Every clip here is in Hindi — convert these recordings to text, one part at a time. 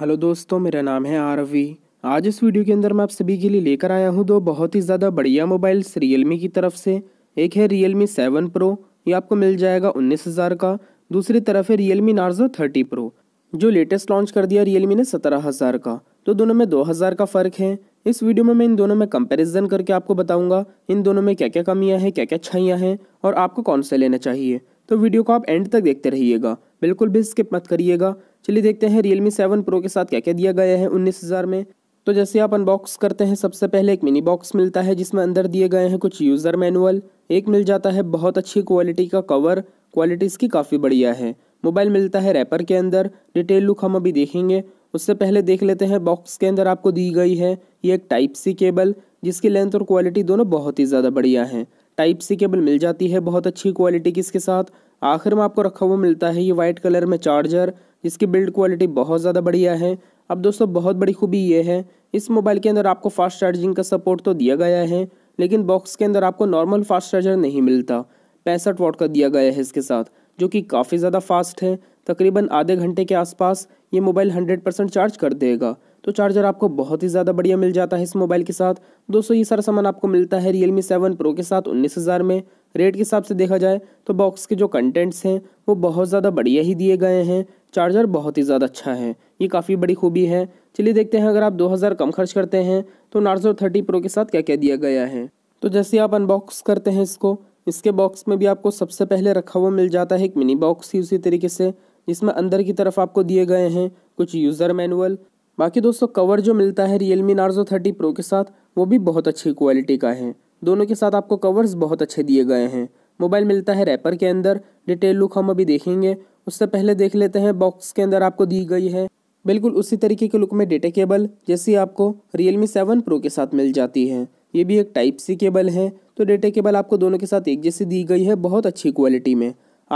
हेलो दोस्तों मेरा नाम है आरवी आज इस वीडियो के अंदर मैं आप सभी के लिए लेकर आया हूं दो बहुत ही ज़्यादा बढ़िया मोबाइल्स रियलमी की तरफ से एक है रियलमी सेवन प्रो ये आपको मिल जाएगा उन्नीस हज़ार का दूसरी तरफ है रियलमी नार्जो थर्टी प्रो जो लेटेस्ट लॉन्च कर दिया रियलमी ने सत्रह हज़ार का तो दोनों में दो हज़ार का फ़र्क है इस वीडियो में मैं इन दोनों में कंपेरिजन करके आपको बताऊँगा इन दोनों में क्या क्या कमियाँ हैं क्या क्या अच्छाइयाँ हैं और आपको कौन सा लेना चाहिए तो वीडियो को आप एंड तक देखते रहिएगा बिल्कुल भी स्किप मत करिएगा चलिए देखते हैं रियलमी सेवन प्रो के साथ क्या क्या दिया गया है उन्नीस हज़ार में तो जैसे आप अनबॉक्स करते हैं सबसे पहले एक मिनी बॉक्स मिलता है जिसमें अंदर दिए गए हैं कुछ यूज़र मैनुअल एक मिल जाता है बहुत अच्छी क्वालिटी का कवर क्वालिटी इसकी काफ़ी बढ़िया है मोबाइल मिलता है रैपर के अंदर डिटेल लुक हम अभी देखेंगे उससे पहले देख लेते हैं बॉक्स के अंदर आपको दी गई है ये एक टाइप सी केबल जिसकी लेंथ और क्वालिटी दोनों बहुत ही ज़्यादा बढ़िया है टाइप सी केबल मिल जाती है बहुत अच्छी क्वालिटी की इसके साथ आखिर में आपको रखा हुआ मिलता है ये वाइट कलर में चार्जर इसकी बिल्ड क्वालिटी बहुत ज़्यादा बढ़िया है अब दोस्तों बहुत बड़ी खूबी ये है इस मोबाइल के अंदर आपको फास्ट चार्जिंग का सपोर्ट तो दिया गया है लेकिन बॉक्स के अंदर आपको नॉर्मल फास्ट चार्जर नहीं मिलता पैंसठ वाट का दिया गया है इसके साथ जो कि काफ़ी ज़्यादा फास्ट है तकरीबन आधे घंटे के आसपास ये मोबाइल 100 परसेंट चार्ज कर देगा तो चार्जर आपको बहुत ही ज़्यादा बढ़िया मिल जाता है इस मोबाइल के साथ दोस्तों ये सारा सामान आपको मिलता है रियल मी सेवन प्रो के साथ उन्नीस हज़ार में रेट के हिसाब से देखा जाए तो बॉक्स के जो कंटेंट्स हैं वो बहुत ज़्यादा बढ़िया ही दिए गए हैं चार्जर बहुत ही ज़्यादा अच्छा है ये काफ़ी बड़ी खूबी है चलिए देखते हैं अगर आप 2000 कम खर्च करते हैं तो नार्जो थर्टी प्रो के साथ क्या क्या दिया गया है तो जैसे आप अनबॉक्स करते हैं इसको इसके बॉक्स में भी आपको सबसे पहले रखा हुआ मिल जाता है एक मिनी बॉक्स ही उसी तरीके से जिसमें अंदर की तरफ आपको दिए गए हैं कुछ यूज़र मैनुअल बाकी दोस्तों कवर जो मिलता है Realme Narzo thirty pro के साथ वो भी बहुत अच्छी क्वालिटी का है दोनों के साथ आपको कवर्स बहुत अच्छे दिए गए हैं मोबाइल मिलता है रैपर के अंदर डिटेल लुक हम अभी देखेंगे उससे पहले देख लेते हैं बॉक्स के अंदर आपको दी गई है बिल्कुल उसी तरीके के लुक में डेटा केबल जैसी आपको रियलमी सेवन प्रो के साथ मिल जाती है ये भी एक टाइप सी केबल है तो डेटा केबल आपको दोनों के साथ एक जैसी दी गई है बहुत अच्छी क्वालिटी में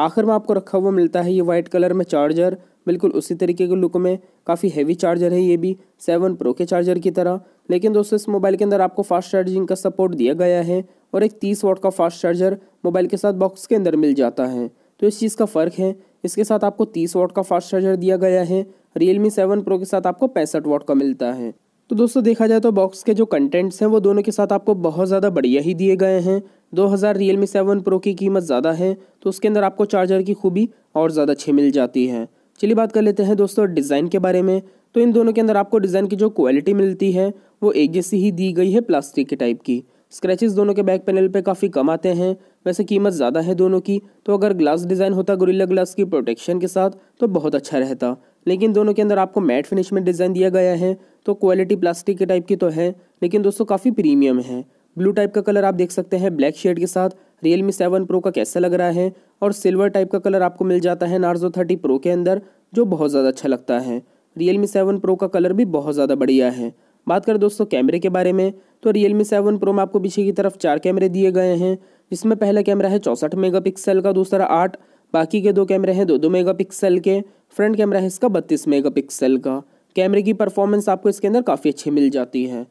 आखिर में आपको रखा हुआ मिलता है ये वाइट कलर में चार्जर बिल्कुल उसी तरीके के लुक में काफ़ी हैवी चार्जर है ये भी सेवन प्रो के चार्जर की तरह लेकिन दोस्तों इस मोबाइल के अंदर आपको फास्ट चार्जिंग का सपोर्ट दिया गया है और एक तीस वॉट का फास्ट चार्जर मोबाइल के साथ बॉक्स के अंदर मिल जाता है तो इस चीज़ का फ़र्क है इसके साथ आपको तीस वॉट का फास्ट चार्जर दिया गया है रियलमी सेवन प्रो के साथ आपको पैंसठ वॉट का मिलता है तो दोस्तों देखा जाए तो बॉक्स के जो कंटेंट्स हैं वो दोनों के साथ आपको बहुत ज़्यादा बढ़िया ही दिए गए हैं 2000 हज़ार रियलमी सेवन प्रो की कीमत ज़्यादा है तो उसके अंदर आपको चार्जर की खूबी और ज़्यादा अच्छी मिल जाती है चलिए बात कर लेते हैं दोस्तों डिज़ाइन के बारे में तो इन दोनों के अंदर आपको डिज़ाइन की जो क्वालिटी मिलती है वो एक जैसी ही दी गई है प्लास्टिक के टाइप की स्क्रैचेस दोनों के बैक पैनल पे काफ़ी कम आते हैं वैसे कीमत ज़्यादा है दोनों की तो अगर ग्लास डिज़ाइन होता गोरिल्ला ग्लास की प्रोटेक्शन के साथ तो बहुत अच्छा रहता लेकिन दोनों के अंदर आपको मैट फिनिश में डिज़ाइन दिया गया है तो क्वालिटी प्लास्टिक के टाइप की तो है लेकिन दोस्तों काफ़ी प्रीमियम है ब्लू टाइप का कलर आप देख सकते हैं ब्लैक शेड के साथ रियल मी सेवन प्रो का कैसा लग रहा है और सिल्वर टाइप का कलर आपको मिल जाता है नार्जो थर्टी प्रो के अंदर जो बहुत ज़्यादा अच्छा लगता है रियल मी सेवन प्रो का कलर भी बहुत ज़्यादा बढ़िया है बात करें दोस्तों कैमरे के बारे में तो रियल मी सेवन प्रो में आपको पीछे की तरफ चार कैमरे दिए गए हैं जिसमें पहला कैमरा है चौंसठ मेगापिक्सल का दूसरा आठ बाकी के दो कैमरे हैं दो दो मेगापिक्सल के फ्रंट कैमरा है इसका बत्तीस मेगापिक्सल का कैमरे की परफॉर्मेंस आपको इसके अंदर काफ़ी अच्छी मिल जाती है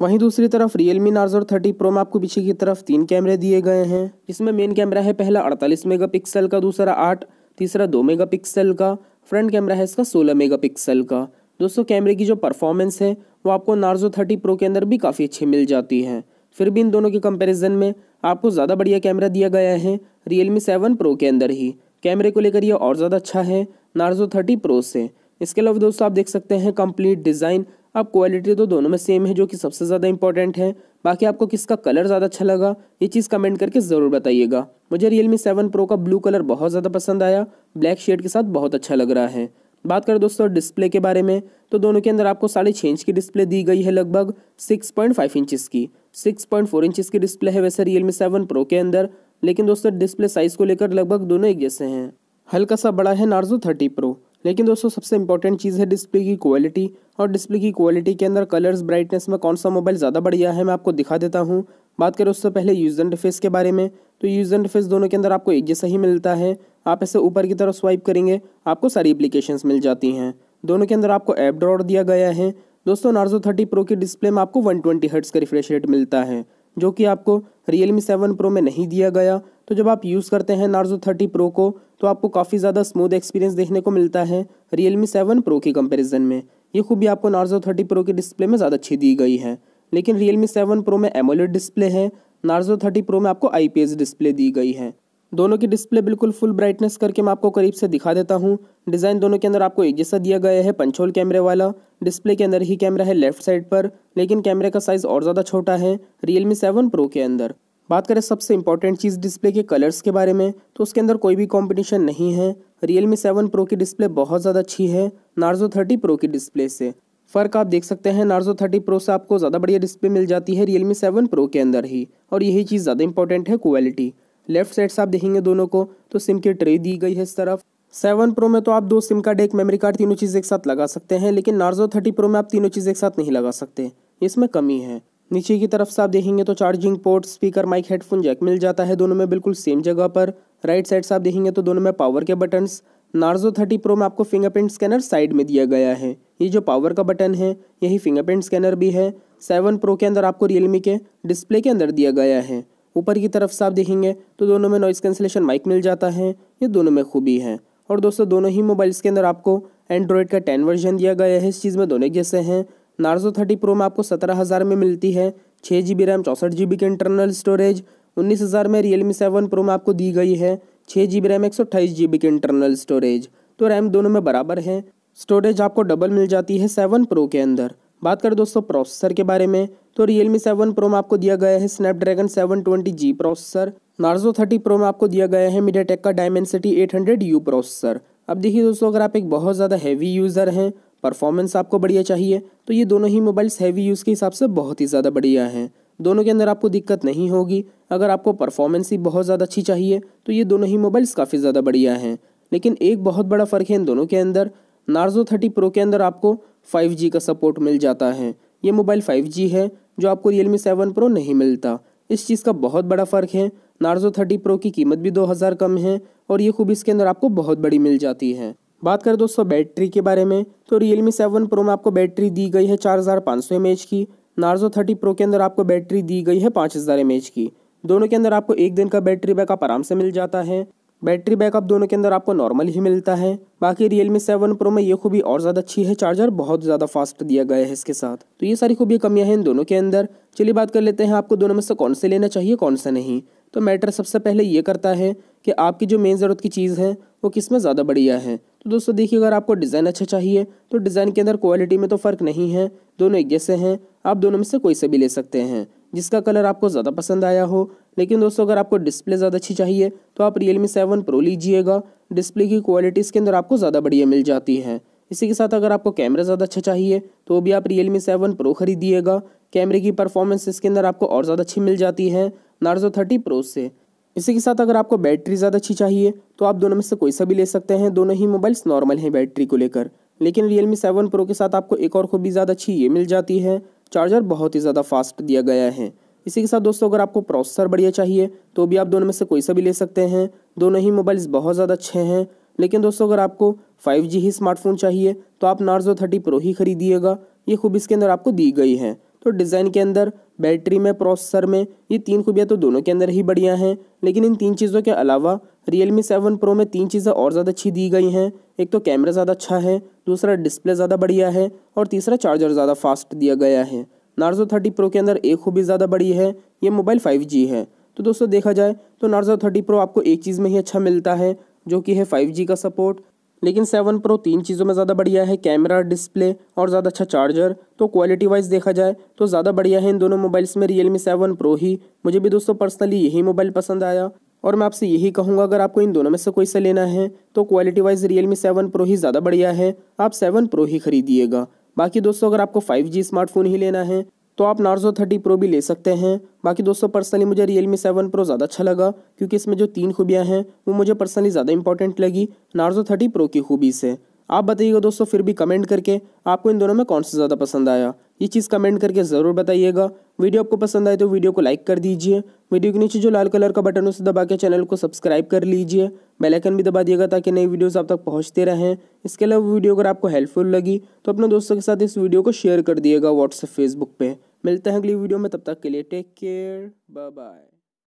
वहीं दूसरी तरफ Realme Narzo thirty pro में आपको पीछे की तरफ तीन कैमरे दिए गए हैं जिसमें मेन कैमरा है पहला अड़तालीस मेगापिक्सल का दूसरा आठ तीसरा दो मेगापिक्सल का फ्रंट कैमरा है इसका सोलह मेगापिक्सल का दोस्तों कैमरे की जो परफॉर्मेंस है वो आपको नार्जो थर्टी प्रो के अंदर भी काफ़ी अच्छी मिल जाती है फिर भी इन दोनों के कंपैरिजन में आपको ज़्यादा बढ़िया कैमरा दिया गया है रियलमी सेवन प्रो के अंदर ही कैमरे को लेकर यह और ज़्यादा अच्छा है नार्जो थर्टी प्रो से इसके अलावा दोस्तों आप देख सकते हैं कंप्लीट डिज़ाइन अब क्वालिटी तो दोनों में सेम है जो कि सबसे ज़्यादा इंपॉर्टेंट है बाकी आपको किसका कलर ज़्यादा अच्छा लगा ये चीज़ कमेंट करके ज़रूर बताइएगा मुझे रियलमी सेवन प्रो का ब्लू कलर बहुत ज़्यादा पसंद आया ब्लैक शेड के साथ बहुत अच्छा लग रहा है बात करें दोस्तों डिस्प्ले के बारे में तो दोनों के अंदर आपको साढ़े छः इंच की डिस्प्ले दी गई है लगभग सिक्स पॉइंट फाइव इंचज़ की सिक्स पॉइंट फोर इंचज़ की डिस्प्ले है वैसे रियल मी सेवन प्रो के अंदर लेकिन दोस्तों डिस्प्ले साइज़ को लेकर लगभग दोनों एक जैसे हैं हल्का सा बड़ा है नार्जो थर्टी प्रो लेकिन दोस्तों सबसे इंपॉर्टेंट चीज़ है डिस्प्ले की क्वालिटी और डिस्प्ले की क्वालिटी के अंदर कलर्स ब्राइटनेस में कौन सा मोबाइल ज़्यादा बढ़िया है मैं आपको दिखा देता हूँ बात करें उससे पहले यूज इंटरफेस के बारे में तो यूज इंटरफेस दोनों के अंदर आपको एक जैसा ही मिलता है आप ऐसे ऊपर की तरफ स्वाइप करेंगे आपको सारी एप्लीकेशंस मिल जाती हैं दोनों के अंदर आपको ऐप ड्रॉर दिया गया है दोस्तों नार्जो थर्टी प्रो की डिस्प्ले में आपको वन ट्वेंटी हर्ट्स का रिफ्रेश रेट मिलता है जो कि आपको रियलमी सेवन प्रो में नहीं दिया गया तो जब आप यूज़ करते हैं नार्जो थर्टी प्रो को तो आपको काफ़ी ज़्यादा स्मूथ एक्सपीरियंस देखने को मिलता है रियलमी सेवन प्रो की कंपेरिजन में ये खूबी आपको नार्जो थर्टी प्रो की डिस्प्ले में ज़्यादा अच्छी दी गई है लेकिन रियल मी सेवन प्रो में एमोलेड डिस्प्ले है नार्जो थर्टी प्रो में आपको आई डिस्प्ले दी गई है दोनों की डिस्प्ले बिल्कुल फुल ब्राइटनेस करके मैं आपको करीब से दिखा देता हूँ डिज़ाइन दोनों के अंदर आपको एक जैसा दिया गया है पंचोल कैमरे वाला डिस्प्ले के अंदर ही कैमरा है लेफ्ट साइड पर लेकिन कैमरे का साइज़ और ज़्यादा छोटा है रियल मी सेवन प्रो के अंदर बात करें सबसे इंपॉर्टेंट चीज़ डिस्प्ले के कलर्स के बारे में तो उसके अंदर कोई भी कॉम्पिटिशन नहीं है रियल मी सेवन प्रो की डिस्प्ले बहुत ज़्यादा अच्छी है नार्जो थर्टी प्रो की डिस्प्ले से फ़र्क आप देख सकते हैं नार्जो थर्टी प्रो से आपको ज़्यादा बढ़िया डिस्प्ले मिल जाती है रियलमी सेवन प्रो के अंदर ही और यही चीज़ ज़्यादा इंपॉर्टेंट है क्वालिटी लेफ्ट साइड से आप देखेंगे दोनों को तो सिम की ट्रे दी गई है इस तरफ सेवन प्रो में तो आप दो सिम कार्ड एक मेमोरी कार्ड तीनों चीज़ एक साथ लगा सकते हैं लेकिन नार्जो थर्टी प्रो में आप तीनों चीज़ एक साथ नहीं लगा सकते इसमें कमी है नीचे की तरफ से आप देखेंगे तो charging port speaker mic headphone jack मिल जाता है दोनों में बिल्कुल सेम जगह पर राइट साइड से आप देखेंगे तो दोनों में पावर के बटन्स नार्जो थर्टी प्रो में आपको फिंगरप्रिंट स्कैनर साइड में दिया गया है ये जो पावर का बटन है यही फिंगरप्रिंट स्कैनर भी है सेवन प्रो के अंदर आपको रियलमी के डिस्प्ले के अंदर दिया गया है ऊपर की तरफ से आप देखेंगे तो दोनों में नॉइस कैंसिलेशन माइक मिल जाता है ये दोनों में खूबी है और दोस्तों दोनों ही मोबाइल्स के अंदर आपको एंड्रॉयड का टेन वर्जन दिया गया है इस चीज़ में दोनों जैसे हैं नार्जो थर्टी प्रो में आपको सत्रह हज़ार में मिलती है छः जी बी रैम चौंसठ जी बी की इंटरनल स्टोरेज उन्नीस हज़ार में रियलमी सेवन प्रो में आपको दी गई है छः जी बी रैम एक सौ अट्ठाईस जी बी की इंटरनल स्टोरेज तो रैम दोनों में बराबर है स्टोरेज आपको डबल मिल जाती है सेवन प्रो के अंदर बात करें दोस्तों प्रोसेसर के बारे में तो रियल मी सेवन प्रो में आपको दिया गया है Snapdragon seven twenty G processor Narzo thirty pro में आपको दिया गया है मीडियाटेक का Dimensity eight hundred U processor अब देखिए दोस्तों अगर आप एक बहुत ज़्यादा हैवी यूज़र हैं परफॉर्मेंस आपको बढ़िया चाहिए तो ये दोनों ही मोबाइल्स हैवी यूज़ के हिसाब से बहुत ही ज़्यादा बढ़िया हैं दोनों के अंदर आपको दिक्कत नहीं होगी अगर आपको परफॉर्मेंस ही बहुत ज़्यादा अच्छी चाहिए तो ये दोनों ही मोबाइल्स काफ़ी ज़्यादा बढ़िया हैं लेकिन एक बहुत बड़ा फ़र्क है इन दोनों के अंदर नार्जो थर्टी प्रो के अंदर आपको फाइव का सपोर्ट मिल जाता है ये मोबाइल फाइव है जो आपको रियलमी सेवन प्रो नहीं मिलता इस चीज़ का बहुत बड़ा फ़र्क है नार्जो थर्टी प्रो की कीमत भी दो हज़ार कम है और ये खूबी इसके अंदर आपको बहुत बड़ी मिल जाती है बात करें दोस्तों बैटरी के बारे में तो रियलमी सेवन प्रो में आपको बैटरी दी गई है चार हज़ार पाँच सौ एम की नार्जो थर्टी प्रो के अंदर आपको बैटरी दी गई है पाँच हज़ार एम की दोनों के अंदर आपको एक दिन का बैटरी बैकअप आराम से मिल जाता है बैटरी बैकअप दोनों के अंदर आपको नॉर्मल ही मिलता है बाकी रियल मी सेवन प्रो में ये खूबी और ज़्यादा अच्छी है चार्जर बहुत ज़्यादा फास्ट दिया गया है इसके साथ तो ये सारी खूबी कमियाँ हैं इन दोनों के अंदर चलिए बात कर लेते हैं आपको दोनों में से कौन से लेना चाहिए कौन सा नहीं तो मैटर सबसे पहले ये करता है कि आपकी जो मेन ज़रूरत की चीज़ है वो किस में ज़्यादा बढ़िया है तो दोस्तों देखिए अगर आपको डिज़ाइन अच्छा चाहिए तो डिज़ाइन के अंदर क्वालिटी में तो फ़र्क नहीं है दोनों एक जैसे हैं आप दोनों में से कोई से भी ले सकते हैं जिसका कलर आपको ज़्यादा पसंद आया हो लेकिन दोस्तों अगर आपको डिस्प्ले ज़्यादा अच्छी चाहिए तो आप रियल मी सेवन प्रो लीजिएगा डिस्प्ले की क्वालिटी इसके अंदर आपको ज़्यादा बढ़िया मिल जाती है इसी के साथ अगर आपको कैमरा ज़्यादा अच्छा चाहिए तो भी आप रियल मी सेवन प्रो खरीदिएगा कैमरे की परफॉर्मेंस इसके अंदर आपको और ज़्यादा अच्छी मिल जाती है नार्जो थर्टी प्रो से इसी के साथ अगर आपको बैटरी ज़्यादा अच्छी चाहिए तो आप दोनों में से कोई सा भी ले सकते हैं दोनों ही मोबाइल्स नॉर्मल हैं बैटरी को लेकर लेकिन रियल मी सेवन प्रो के साथ आपको एक और खूबी ज़्यादा अच्छी ये मिल जाती है चार्जर बहुत ही ज़्यादा फास्ट दिया गया है इसी के साथ दोस्तों अगर आपको प्रोसेसर बढ़िया चाहिए तो भी आप दोनों में से कोई सा भी ले सकते हैं दोनों ही मोबाइल्स बहुत ज़्यादा अच्छे हैं लेकिन दोस्तों अगर आपको 5G ही स्मार्टफोन चाहिए तो आप नार्जो थर्टी प्रो ही खरीदिएगा ये खूबी इसके अंदर आपको दी गई है तो डिज़ाइन के अंदर बैटरी में प्रोसेसर में ये तीन खूबियाँ तो दोनों के अंदर ही बढ़िया हैं लेकिन इन तीन चीज़ों के अलावा रियल मी सेवन प्रो में तीन चीज़ें और ज़्यादा अच्छी दी गई हैं एक तो कैमरा ज़्यादा अच्छा है दूसरा डिस्प्ले ज़्यादा बढ़िया है और तीसरा चार्जर ज़्यादा फास्ट दिया गया है नार्जो थर्टी प्रो के अंदर एक खूबी ज़्यादा बड़ी है ये मोबाइल फाइव है तो दोस्तों देखा जाए तो नार्जो थर्टी प्रो आपको एक चीज़ में ही अच्छा मिलता है जो कि है फाइव का सपोर्ट लेकिन सेवन प्रो तीन चीज़ों में ज़्यादा बढ़िया है कैमरा डिस्प्ले और ज़्यादा अच्छा चार्जर तो क्वालिटी वाइज देखा जाए तो ज़्यादा बढ़िया है इन दोनों मोबाइल्स में रियलमी सेवन प्रो ही मुझे भी दोस्तों पर्सनली यही मोबाइल पसंद आया और मैं आपसे यही कहूँगा अगर आपको इन दोनों में से कोई सा लेना है तो quality wise Realme seven pro ही ज़्यादा बढ़िया है आप सेवन प्रो ही खरीदिएगा बाकी दोस्तों अगर आपको फाइव जी स्मार्टफोन ही लेना है तो आप नार्जो थर्टी प्रो भी ले सकते हैं बाकी दोस्तों पर्सनली मुझे रियल मी सेवन प्रो ज़्यादा अच्छा लगा क्योंकि इसमें जो तीन खूबियाँ हैं वो मुझे पर्सनली ज़्यादा इंपॉर्टेंट लगी नार्जो थर्टी प्रो की खूबी से आप बताइएगा दोस्तों फिर भी कमेंट करके आपको इन दोनों में कौन सा ज़्यादा पसंद आया ये चीज़ कमेंट करके ज़रूर बताइएगा वीडियो आपको पसंद आए तो वीडियो को लाइक कर दीजिए वीडियो के नीचे जो लाल कलर का बटन उसे दबा के चैनल को सब्सक्राइब कर लीजिए बेलाइकन भी दबा दिएगा ताकि नई वीडियोस आप तक पहुंचते रहें इसके अलावा वीडियो अगर आपको हेल्पफुल लगी तो अपने दोस्तों के साथ इस वीडियो को शेयर कर दिएगा व्हाट्सएप फेसबुक पर मिलते हैं अगली वीडियो में तब तक के लिए टेक केयर बाय बाय